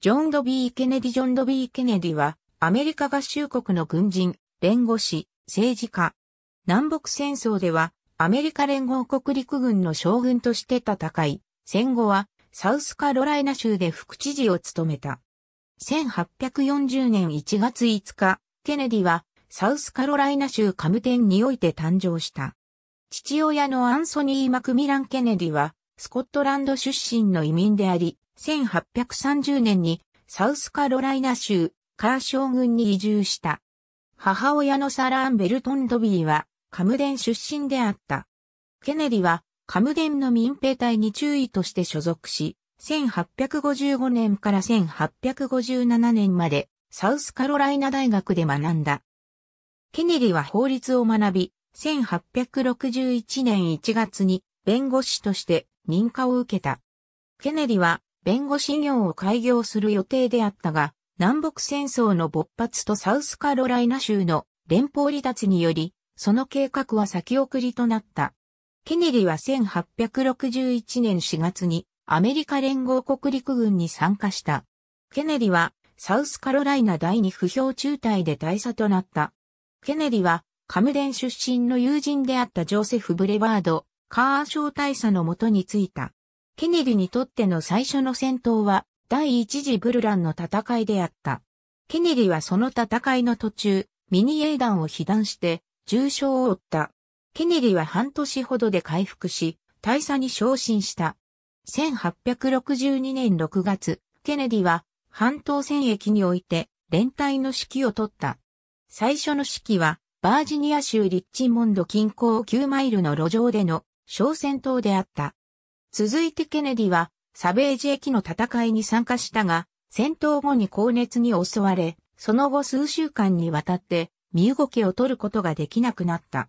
ジョン・ド・ビー・ケネディ・ジョン・ド・ビー・ケネディは、アメリカ合衆国の軍人、弁護士、政治家。南北戦争では、アメリカ連合国陸軍の将軍として戦い、戦後は、サウスカロライナ州で副知事を務めた。1840年1月5日、ケネディは、サウスカロライナ州カムテンにおいて誕生した。父親のアンソニー・マクミラン・ケネディは、スコットランド出身の移民であり、1830年にサウスカロライナ州カーショー郡に移住した。母親のサラーン・ベルトン・ドビーはカムデン出身であった。ケネリはカムデンの民兵隊に注意として所属し、1855年から1857年までサウスカロライナ大学で学んだ。ケネリは法律を学び、1861年1月に弁護士として認可を受けた。ケネリは弁護士業を開業する予定であったが、南北戦争の勃発とサウスカロライナ州の連邦離脱により、その計画は先送りとなった。ケネディは1861年4月にアメリカ連合国陸軍に参加した。ケネディはサウスカロライナ第二不評中隊で大佐となった。ケネディはカムデン出身の友人であったジョセフ・ブレバード、カーショー大佐のもとに着いた。ケネディにとっての最初の戦闘は、第一次ブルランの戦いであった。ケネディはその戦いの途中、ミニエイダンを被弾して、重傷を負った。ケネディは半年ほどで回復し、大佐に昇進した。1862年6月、ケネディは、半島戦役において、連帯の指揮を取った。最初の指揮は、バージニア州リッチモンド近郊9マイルの路上での小戦闘であった。続いてケネディは、サベージ駅の戦いに参加したが、戦闘後に高熱に襲われ、その後数週間にわたって、身動きを取ることができなくなった。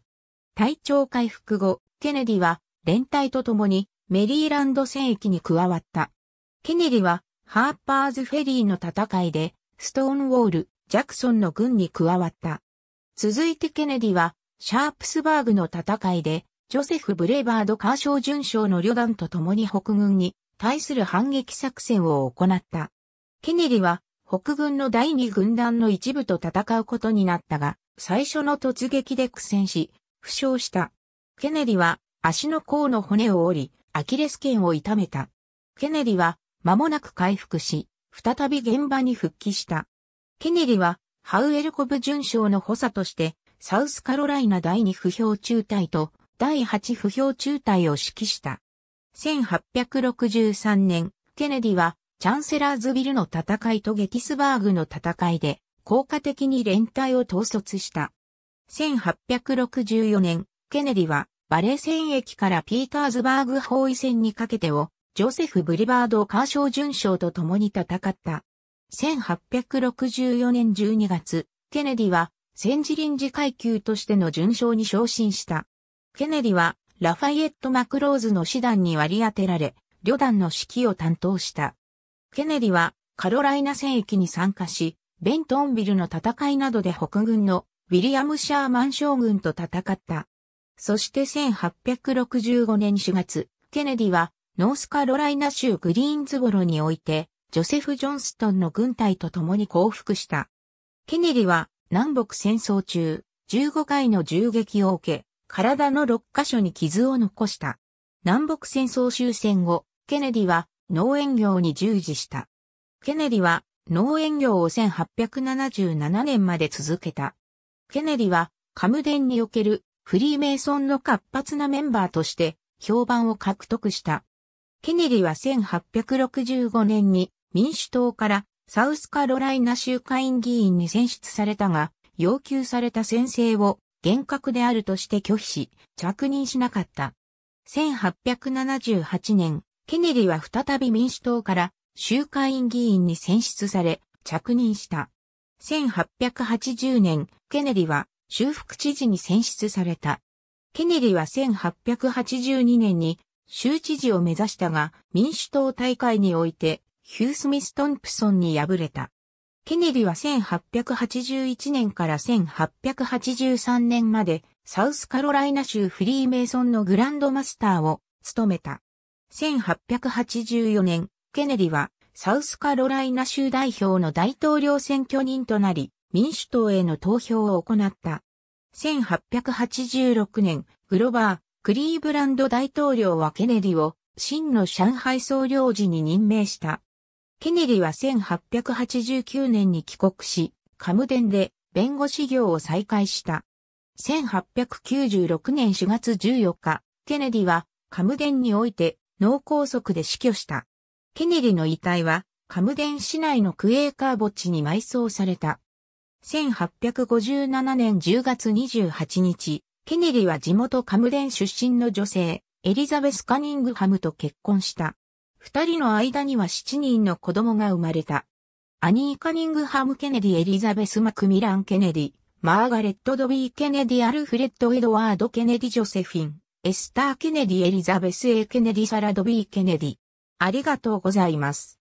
体調回復後、ケネディは、連隊と共に、メリーランド戦役に加わった。ケネディは、ハーパーズフェリーの戦いで、ストーンウォール、ジャクソンの軍に加わった。続いてケネディは、シャープスバーグの戦いで、ジョセフ・ブレイバード・カーショー巡将の旅団と共に北軍に対する反撃作戦を行った。ケネリは北軍の第二軍団の一部と戦うことになったが、最初の突撃で苦戦し、負傷した。ケネリは足の甲の骨を折り、アキレス腱を痛めた。ケネリは間もなく回復し、再び現場に復帰した。ケネリはハウエルコブ巡将の補佐として、サウスカロライナ第二不評中隊と第8不評中隊を指揮した。1863年、ケネディは、チャンセラーズビルの戦いとゲティスバーグの戦いで、効果的に連隊を統率した。1864年、ケネディは、バレー戦役からピーターズバーグ包囲戦にかけてを、ジョセフ・ブリバード・カーショー巡将と共に戦った。1864年12月、ケネディは、戦時臨時階級としての巡将に昇進した。ケネディは、ラファイエット・マクローズの師団に割り当てられ、旅団の指揮を担当した。ケネディは、カロライナ戦役に参加し、ベントンビルの戦いなどで北軍のウィリアム・シャーマン将軍と戦った。そして1865年4月、ケネディは、ノースカロライナ州グリーンズボロにおいて、ジョセフ・ジョンストンの軍隊と共に降伏した。ケネディは、南北戦争中、15回の銃撃を受け、体の6カ所に傷を残した。南北戦争終戦後、ケネディは農園業に従事した。ケネディは農園業を1877年まで続けた。ケネディはカムデンにおけるフリーメイソンの活発なメンバーとして評判を獲得した。ケネディは1865年に民主党からサウスカロライナ州会員議員に選出されたが、要求された先生を厳格であるとして拒否し、着任しなかった。1878年、ケネディは再び民主党から州会員議員に選出され、着任した。1880年、ケネディは修復知事に選出された。ケネディは1882年に州知事を目指したが、民主党大会においてヒュースミス・トンプソンに敗れた。ケネディは1881年から1883年までサウスカロライナ州フリーメイソンのグランドマスターを務めた。1884年、ケネディはサウスカロライナ州代表の大統領選挙人となり、民主党への投票を行った。1886年、グロバー、クリーブランド大統領はケネディを真の上海総領事に任命した。ケネリは1889年に帰国し、カムデンで弁護士業を再開した。1896年4月14日、ケネディはカムデンにおいて脳梗塞で死去した。ケネディの遺体はカムデン市内のクエーカー墓地に埋葬された。1857年10月28日、ケネディは地元カムデン出身の女性、エリザベス・カニングハムと結婚した。二人の間には七人の子供が生まれた。アニー・カニングハム・ケネディ・エリザベス・マクミラン・ケネディ、マーガレット・ドビー・ケネディ・アルフレッド・エドワード・ケネディ・ジョセフィン、エスター・ケネディ・エリザベス・エ・ケネディ・サラ・ドビー・ケネディ。ありがとうございます。